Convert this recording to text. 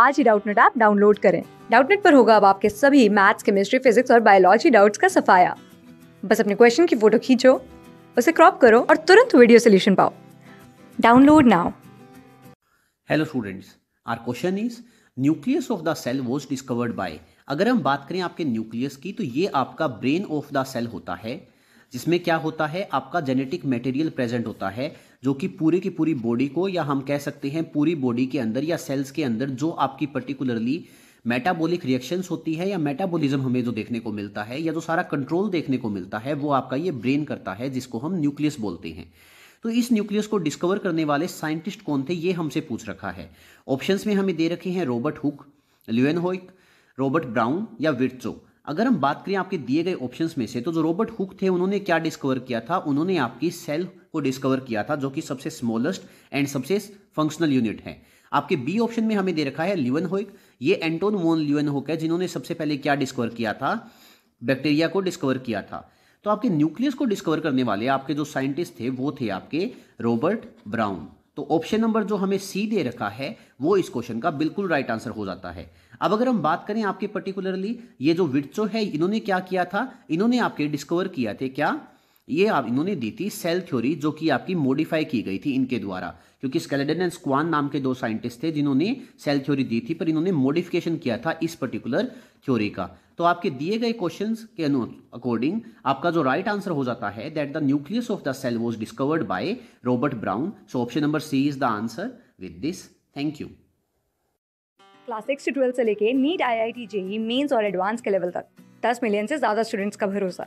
आज ही Doubtnut app download करें डाउटनेट पर होगा अब आपके सभी मैथ्स केमिस्ट्री फिजिक्स और बायोलॉजी डाउट्स का सफाया बस अपने क्वेश्चन की फोटो खींचो उसे क्रॉप करो और तुरंत वीडियो सोल्यूशन पाओ download now hello students our question is nucleus of the cell was discovered by अगर हम बात करें आपके न्यूक्लियस की तो ये आपका ब्रेन ऑफ द सेल होता है जिसमें क्या होता है आपका जेनेटिक मटेरियल प्रेजेंट होता है जो कि पूरे की पूरी बॉडी को या हम कह सकते हैं पूरी बॉडी के अंदर या सेल्स के अंदर जो आपकी पर्टिकुलरली मेटाबॉलिक रिएक्शंस होती है या मेटाबॉलिज्म हमें जो देखने को मिलता है या जो सारा कंट्रोल देखने को मिलता है वो आपका ये ब्रेन करता है जिसको हम न्यूक्लियस बोलते हैं तो इस न्यूक्लियस को डिस्कवर करने वाले साइंटिस्ट कौन थे ये हमसे पूछ रखा है ऑप्शंस में हमें दे रखे हैं रॉबर्ट हुक ल्यूएन होइक रॉबर्ट ब्राउन या विर्चो अगर हम बात करें आपके दिए गए ऑप्शंस में से तो जो रॉबर्ट हुक थे उन्होंने क्या डिस्कवर किया था उन्होंने आपकी सेल को डिस्कवर किया था जो कि सबसे स्मॉलेस्ट एंड सबसे फंक्शनल यूनिट है आपके बी ऑप्शन में हमें दे रखा है लिवन होइक ये एंटोन वोन लिवन होक है जिन्होंने सबसे पहले क्या डिस्कवर किया था बैक्टीरिया को डिस्कवर किया था तो आपके न्यूक्लियस को डिस्कवर करने वाले आपके जो साइंटिस्ट थे वो थे आपके रॉबर्ट ब्राउन तो ऑप्शन नंबर जो हमें सी दे रखा है वो इस क्वेश्चन का बिल्कुल राइट आंसर हो जाता है अब अगर हम बात करें आपके पर्टिकुलरली ये जो विट्सो है इन्होंने क्या किया था इन्होंने आपके डिस्कवर किया थे क्या ये आप इन्होंने दी थी सेल थ्योरी जो कि आपकी मॉडिफाई की गई थी इनके द्वारा क्योंकि स्केलेडन एंड स्क्वान नाम के दो साइंटिस्ट थे जिन्होंने सेल थ्योरी दी थी पर इन्होंने मॉडिफिकेशन किया था इस पर्टिकुलर थ्योरी का तो आपके दिए गए क्वेश्चन के अकॉर्डिंग आपका जो राइट right आंसर हो जाता है that the nucleus of the cell was discovered by Robert Brown so option number C is the answer with this thank you class six से ट्वेल्थ से लेके NEET I I T JEE mains और advance के level तक दस million से ज़्यादा students का भरोसा